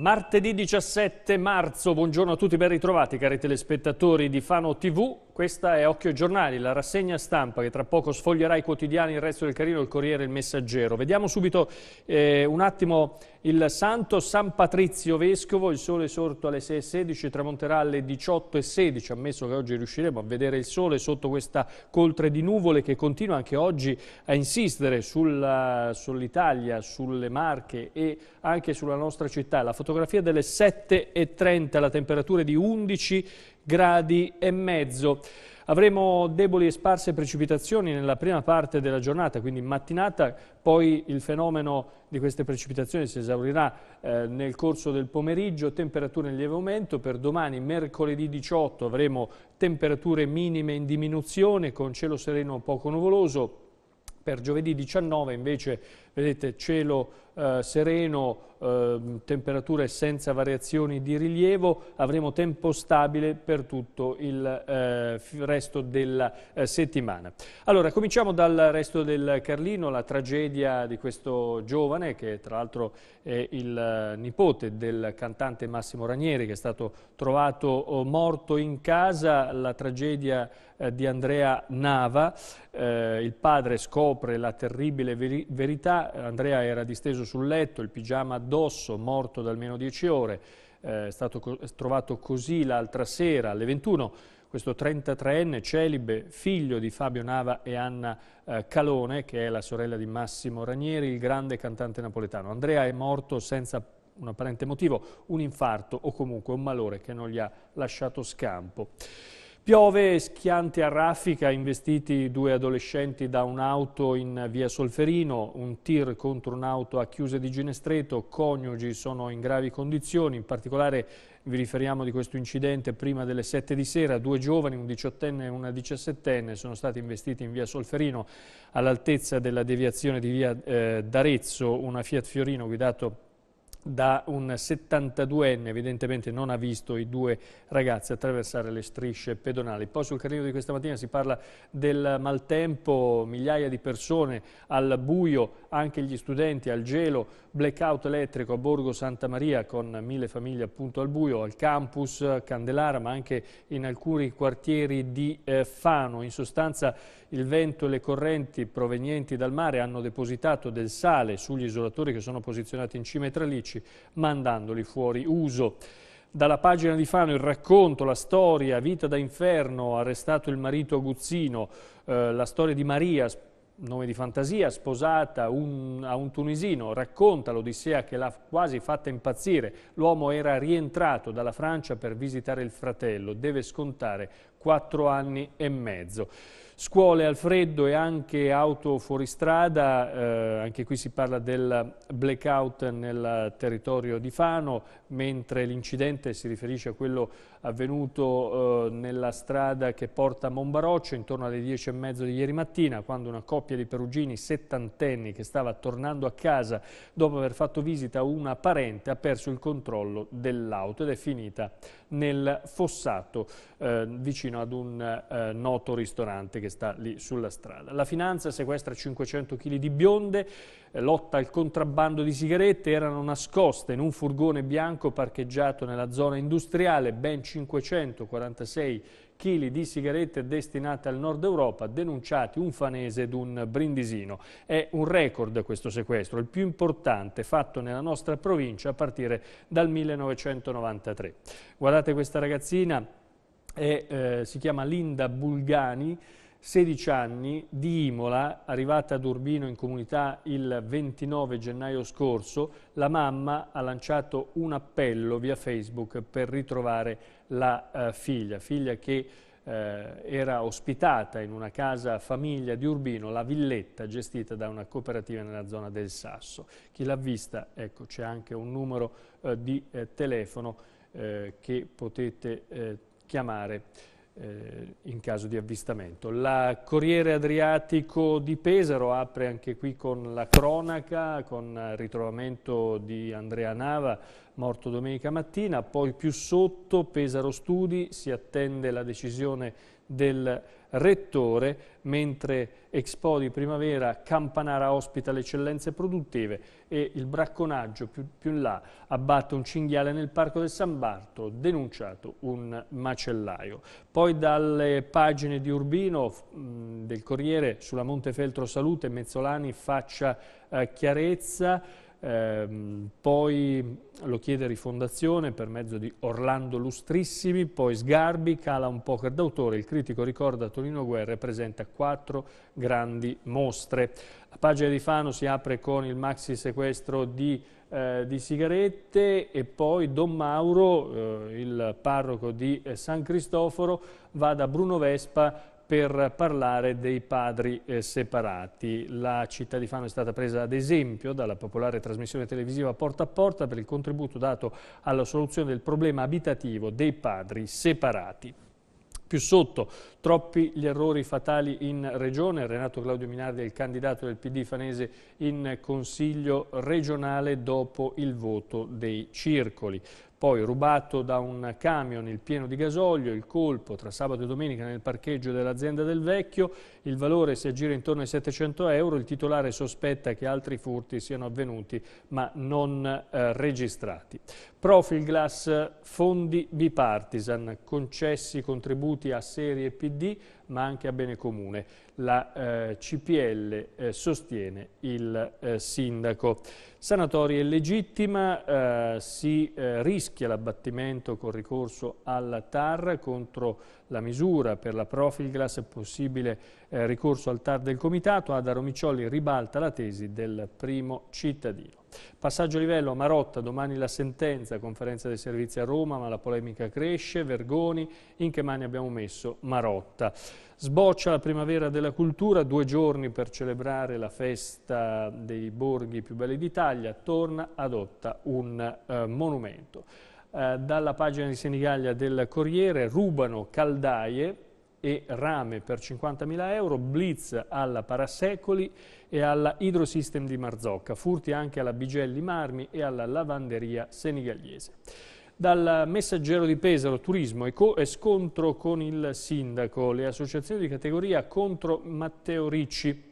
Martedì 17 marzo, buongiorno a tutti, ben ritrovati cari telespettatori di Fano TV. Questa è Occhio Giornali, la rassegna stampa che tra poco sfoglierà i quotidiani, il resto del Carino, il Corriere e il Messaggero. Vediamo subito eh, un attimo il santo San Patrizio Vescovo, il sole sorto alle 6.16, tramonterà alle 18.16, ammesso che oggi riusciremo a vedere il sole sotto questa coltre di nuvole che continua anche oggi a insistere sull'Italia, sulle Marche e anche sulla nostra città. La fotografia delle 7.30, la temperatura è di 11 gradi e mezzo. Avremo deboli e sparse precipitazioni nella prima parte della giornata, quindi mattinata, poi il fenomeno di queste precipitazioni si esaurirà eh, nel corso del pomeriggio, temperature in lieve aumento, per domani mercoledì 18 avremo temperature minime in diminuzione con cielo sereno poco nuvoloso, per giovedì 19 invece Vedete cielo eh, sereno, eh, temperature senza variazioni di rilievo, avremo tempo stabile per tutto il eh, resto della eh, settimana. Allora, cominciamo dal resto del Carlino, la tragedia di questo giovane che tra l'altro è il eh, nipote del cantante Massimo Ranieri che è stato trovato oh, morto in casa, la tragedia eh, di Andrea Nava, il padre scopre la terribile veri verità, eh, Andrea era disteso sul letto, il pigiama addosso, morto da almeno 10 ore, eh, è stato co trovato così l'altra sera alle 21 questo 33enne celibe, figlio di Fabio Nava e Anna eh, Calone, che è la sorella di Massimo Ranieri, il grande cantante napoletano. Andrea è morto senza un apparente motivo, un infarto o comunque un malore che non gli ha lasciato scampo. Piove e schianti a raffica, investiti due adolescenti da un'auto in via Solferino, un tir contro un'auto a chiuse di Ginestreto, coniugi sono in gravi condizioni, in particolare vi riferiamo di questo incidente prima delle 7 di sera, due giovani, un diciottenne e una diciassettenne, sono stati investiti in via Solferino all'altezza della deviazione di via eh, d'Arezzo, una Fiat Fiorino guidato da un 72enne, evidentemente non ha visto i due ragazzi attraversare le strisce pedonali. Poi sul carrino di questa mattina si parla del maltempo, migliaia di persone al buio, anche gli studenti al gelo, blackout elettrico a Borgo Santa Maria con mille famiglie appunto al buio, al campus Candelara ma anche in alcuni quartieri di eh, Fano. In sostanza il vento e le correnti provenienti dal mare hanno depositato del sale sugli isolatori che sono posizionati in cima ai tralicci, mandandoli fuori uso. Dalla pagina di Fano il racconto, la storia, vita da inferno, arrestato il marito Aguzzino, eh, la storia di Maria, nome di fantasia, sposata un, a un tunisino, racconta l'Odissea che l'ha quasi fatta impazzire. L'uomo era rientrato dalla Francia per visitare il fratello, deve scontare 4 anni e mezzo. Scuole al freddo e anche auto fuoristrada, eh, anche qui si parla del blackout nel territorio di Fano, mentre l'incidente si riferisce a quello avvenuto eh, nella strada che porta a Monbaroccio intorno alle dieci e mezzo di ieri mattina, quando una coppia di perugini settantenni che stava tornando a casa dopo aver fatto visita a una parente ha perso il controllo dell'auto ed è finita nel fossato eh, vicino vicino ad un eh, noto ristorante che sta lì sulla strada. La finanza sequestra 500 kg di bionde, eh, lotta al contrabbando di sigarette, erano nascoste in un furgone bianco parcheggiato nella zona industriale, ben 546 kg di sigarette destinate al nord Europa, denunciati un fanese ed un brindisino. È un record questo sequestro, il più importante fatto nella nostra provincia a partire dal 1993. Guardate questa ragazzina è, eh, si chiama Linda Bulgani, 16 anni, di Imola, arrivata ad Urbino in comunità il 29 gennaio scorso, la mamma ha lanciato un appello via Facebook per ritrovare la eh, figlia, figlia che eh, era ospitata in una casa famiglia di Urbino, la villetta gestita da una cooperativa nella zona del Sasso. Chi l'ha vista, ecco, c'è anche un numero eh, di eh, telefono eh, che potete trovare eh, chiamare eh, in caso di avvistamento. La Corriere Adriatico di Pesaro apre anche qui con la cronaca, con il ritrovamento di Andrea Nava, morto domenica mattina, poi più sotto Pesaro Studi, si attende la decisione del rettore, mentre Expo di Primavera Campanara ospita le eccellenze produttive e il bracconaggio più, più in là abbatte un cinghiale nel Parco del San Bartolo, denunciato un macellaio. Poi dalle pagine di Urbino mh, del Corriere sulla Montefeltro Salute Mezzolani faccia eh, chiarezza ehm, poi lo chiede Rifondazione per mezzo di Orlando Lustrissimi, poi Sgarbi cala un poker d'autore, il critico ricorda Torino Guerra e presenta quattro grandi mostre. La pagina di Fano si apre con il maxi sequestro di eh, di sigarette e poi Don Mauro, eh, il parroco di eh, San Cristoforo, va da Bruno Vespa per parlare dei padri eh, separati. La città di Fano è stata presa ad esempio dalla popolare trasmissione televisiva Porta a Porta per il contributo dato alla soluzione del problema abitativo dei padri separati. Più sotto, troppi gli errori fatali in regione. Renato Claudio Minardi è il candidato del PD fanese in consiglio regionale dopo il voto dei circoli. Poi rubato da un camion il pieno di gasolio, il colpo tra sabato e domenica nel parcheggio dell'azienda del Vecchio, il valore si aggira intorno ai 700 euro, il titolare sospetta che altri furti siano avvenuti ma non eh, registrati. Glass, fondi bipartisan, concessi contributi a serie PD, ma anche a bene comune. La eh, CPL eh, sostiene il eh, sindaco. Sanatoria illegittima, eh, si eh, rischia l'abbattimento con ricorso alla TAR contro la misura per la profilglass, è possibile eh, ricorso al TAR del Comitato, Ada Romiccioli ribalta la tesi del primo cittadino. Passaggio a livello, a Marotta, domani la sentenza, conferenza dei servizi a Roma, ma la polemica cresce, Vergoni, in che mani abbiamo messo Marotta. Sboccia la primavera della cultura, due giorni per celebrare la festa dei borghi più belli d'Italia, torna adotta un eh, monumento. Eh, dalla pagina di Senigallia del Corriere rubano caldaie, e Rame per 50.000 euro, Blitz alla Parasecoli e alla Hydrosystem di Marzocca, furti anche alla Bigelli Marmi e alla Lavanderia Senigallese. Dal messaggero di Pesaro, turismo e, e scontro con il sindaco, le associazioni di categoria contro Matteo Ricci,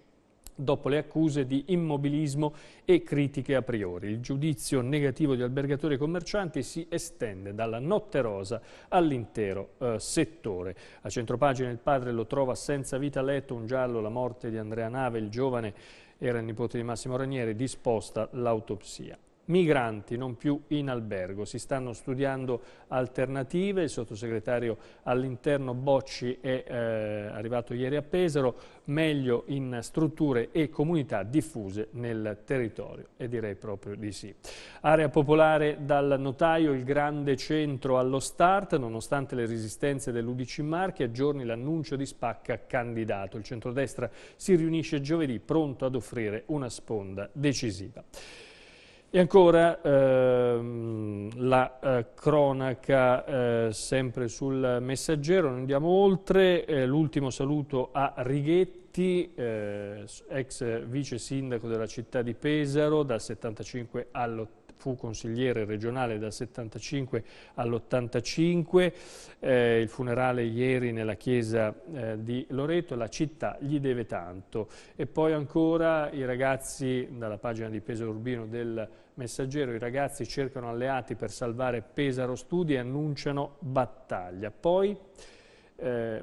dopo le accuse di immobilismo e critiche a priori. Il giudizio negativo di albergatori e commercianti si estende dalla notte rosa all'intero eh, settore. A centropagina il padre lo trova senza vita a letto, un giallo, la morte di Andrea Nave, il giovane era il nipote di Massimo Ranieri, disposta l'autopsia migranti, non più in albergo. Si stanno studiando alternative, il sottosegretario all'interno Bocci è eh, arrivato ieri a Pesaro, meglio in strutture e comunità diffuse nel territorio e direi proprio di sì. Area popolare dal notaio, il grande centro allo start, nonostante le resistenze dell'Udc Marche, a giorni l'annuncio di Spacca candidato. Il centrodestra si riunisce giovedì pronto ad offrire una sponda decisiva. E ancora ehm, la eh, cronaca eh, sempre sul messaggero, non andiamo oltre, eh, l'ultimo saluto a Righetti, eh, ex vice sindaco della città di Pesaro dal 75 all'80 fu consigliere regionale dal 75 all'85, eh, il funerale ieri nella chiesa eh, di Loreto, la città gli deve tanto. E poi ancora i ragazzi, dalla pagina di Pesaro Urbino del Messaggero, i ragazzi cercano alleati per salvare Pesaro Studi e annunciano battaglia. Poi eh,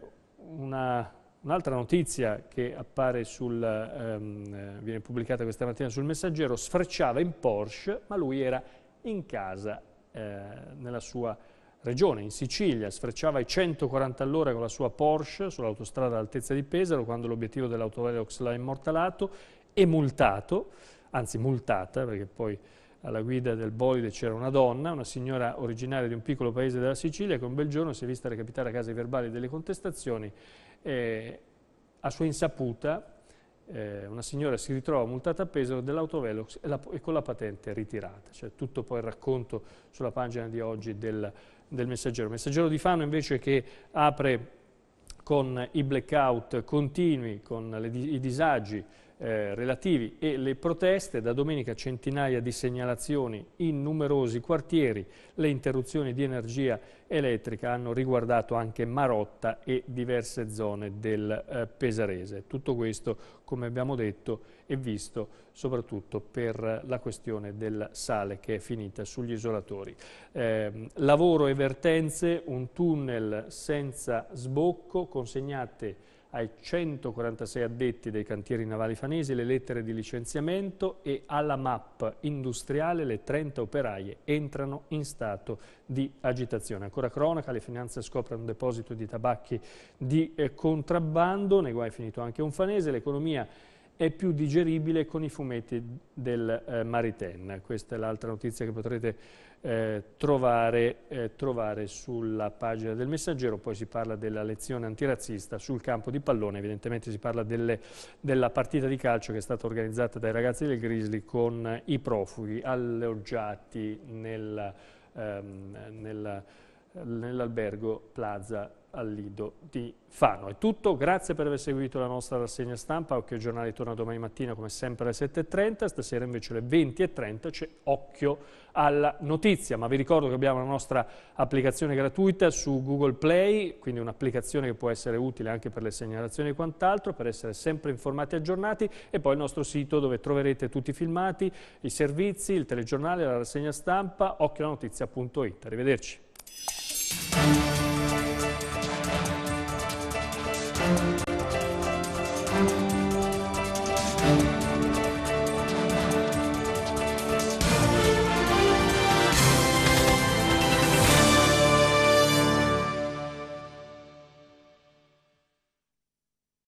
una Un'altra notizia che appare sul, ehm, eh, viene pubblicata questa mattina sul messaggero, sfrecciava in Porsche, ma lui era in casa, eh, nella sua regione, in Sicilia, sfrecciava i 140 all'ora con la sua Porsche sull'autostrada all'altezza di Pesaro quando l'obiettivo dell'autovelox l'ha immortalato e multato, anzi multata perché poi alla guida del bolide c'era una donna, una signora originaria di un piccolo paese della Sicilia che un bel giorno si è vista recapitare a casa i verbali delle contestazioni e a sua insaputa eh, una signora si ritrova multata a Pesaro dell'autovelox e, e, con la patente ritirata. Cioè tutto poi il racconto sulla pagina di oggi del, del Messaggero. Il Messaggero di Fano invece che apre con i blackout continui, con le, i disagi, eh, relativi e le proteste, da domenica centinaia di segnalazioni in numerosi quartieri, le interruzioni di energia elettrica hanno riguardato anche Marotta e diverse zone del eh, Pesarese. Tutto questo, come abbiamo detto è visto, soprattutto per la questione del sale che è finita sugli isolatori. Eh, lavoro e vertenze, un tunnel senza sbocco, consegnate ai 146 addetti dei cantieri navali fanesi le lettere di licenziamento e alla MAP industriale le 30 operaie entrano in stato di agitazione. Ancora cronaca, le finanze scoprono un deposito di tabacchi di eh, contrabbando, nei guai è finito anche un fanese, l'economia è più digeribile con i fumetti del eh, Mariten. Questa è l'altra notizia che potrete eh, trovare, eh, trovare, sulla pagina del messaggero, poi si parla della lezione antirazzista sul campo di pallone, evidentemente si parla delle, della partita di calcio che è stata organizzata dai ragazzi del Grizzly con i profughi alloggiati nel, ehm, nel, nell'albergo Plaza al Lido di Fano. È tutto, grazie per aver seguito la nostra rassegna stampa, Occhio Giornale torna domani mattina come sempre alle 7.30, stasera invece alle 20.30 c'è Occhio alla Notizia, ma vi ricordo che abbiamo la nostra applicazione gratuita su Google Play, quindi un'applicazione che può essere utile anche per le segnalazioni e quant'altro, per essere sempre informati e aggiornati e poi il nostro sito dove troverete tutti i filmati, i servizi, il telegiornale, la rassegna stampa, occhiolanotizia.it. Arrivederci.